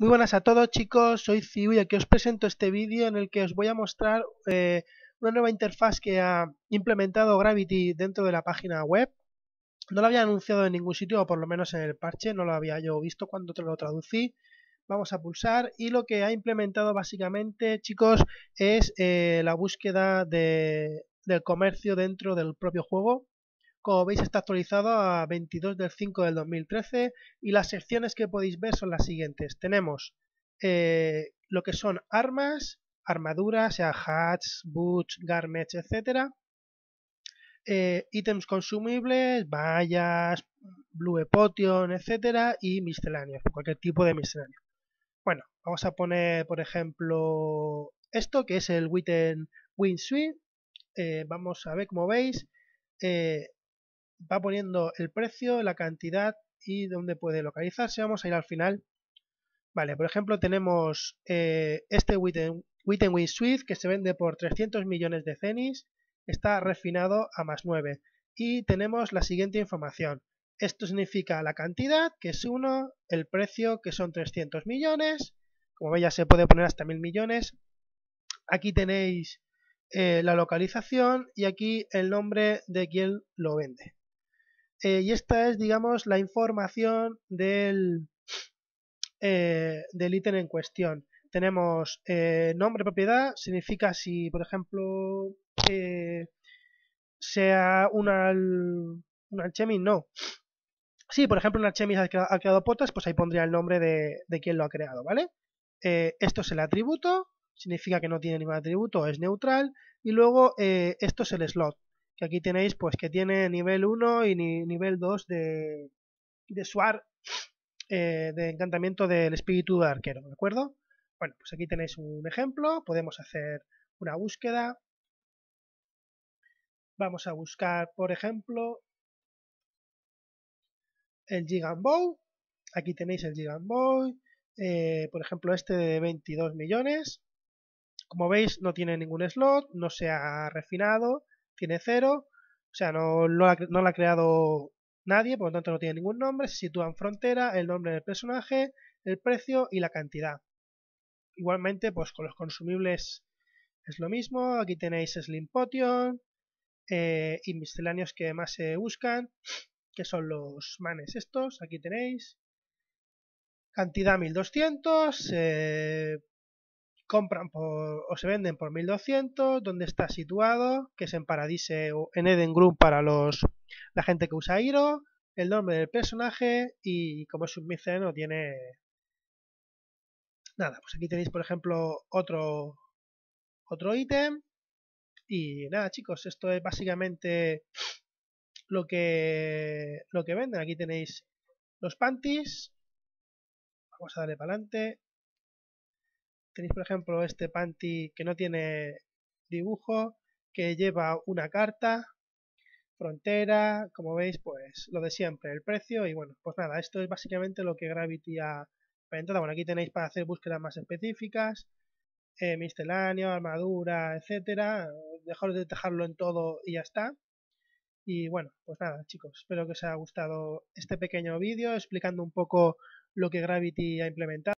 Muy buenas a todos chicos, soy Ciu y aquí os presento este vídeo en el que os voy a mostrar eh, una nueva interfaz que ha implementado Gravity dentro de la página web. No lo había anunciado en ningún sitio, o por lo menos en el parche, no lo había yo visto cuando te lo traducí. Vamos a pulsar y lo que ha implementado básicamente chicos es eh, la búsqueda del comercio dentro del propio juego. Como veis está actualizado a 22 del 5 del 2013 y las secciones que podéis ver son las siguientes. Tenemos eh, lo que son armas, armaduras, sea hats, boots, garments, etc. Eh, ítems consumibles, vallas, blue potion, etcétera Y misceláneos, cualquier tipo de misceláneo. Bueno, vamos a poner, por ejemplo, esto que es el Witten Win eh, vamos a ver, como veis, va poniendo el precio, la cantidad y dónde puede localizarse. Vamos a ir al final. Vale, por ejemplo tenemos eh, este Witten, win que se vende por 300 millones de cenis, está refinado a más 9. Y tenemos la siguiente información. Esto significa la cantidad, que es 1, el precio, que son 300 millones. Como veis ya se puede poner hasta 1000 millones. Aquí tenéis eh, la localización y aquí el nombre de quien lo vende. Eh, y esta es, digamos, la información del, eh, del ítem en cuestión. Tenemos eh, nombre propiedad, significa si, por ejemplo, sea una, una no. Si, por ejemplo, una alchemis ha creado, ha potas, pues ahí pondría el nombre de, de quien lo ha creado, ¿vale? esto es el atributo, significa que no tiene ningún atributo, es neutral. Y luego esto es el slot, que aquí tenéis pues que tiene nivel 1 y nivel 2 de, de suar eh, de encantamiento del espíritu de arquero, ¿de acuerdo? Bueno, pues aquí tenéis un ejemplo, podemos hacer una búsqueda. Vamos a buscar, por ejemplo, el Bow. Aquí tenéis el Gigambow, Bow, eh, por ejemplo, este de 22 millones. Como veis, no tiene ningún slot, no se ha refinado, tiene cero, o sea, no, no, ha creado nadie, por lo tanto no tiene ningún nombre, se sitúa en frontera, el nombre del personaje, el precio y la cantidad. Igualmente, pues con los consumibles es lo mismo, aquí tenéis Slim Potion eh, y misceláneos que más se buscan, que son los manes estos, aquí tenéis. Cantidad 1200, compran por, o se venden por 1200, donde está situado, que es en Paradise o en Eden Group para los, la gente que usa Hiro, el nombre del personaje y como es un miceno tiene... Nada, pues aquí tenéis por ejemplo otro otro ítem y nada chicos, esto es básicamente lo que lo que venden. Aquí tenéis los panties. Vamos a darle para adelante. Tenéis, por ejemplo, este panty que no tiene dibujo, que lleva una carta, frontera, como veis, pues lo de siempre, el precio y bueno, pues nada, esto es básicamente lo que Gravity ha implementado. Bueno, aquí tenéis para hacer búsquedas más específicas, eh, armadura, etcétera. Dejaros de dejarlo en todo y ya está. Y bueno, pues nada, chicos, espero que os haya gustado este pequeño vídeo explicando un poco lo que Gravity ha implementado.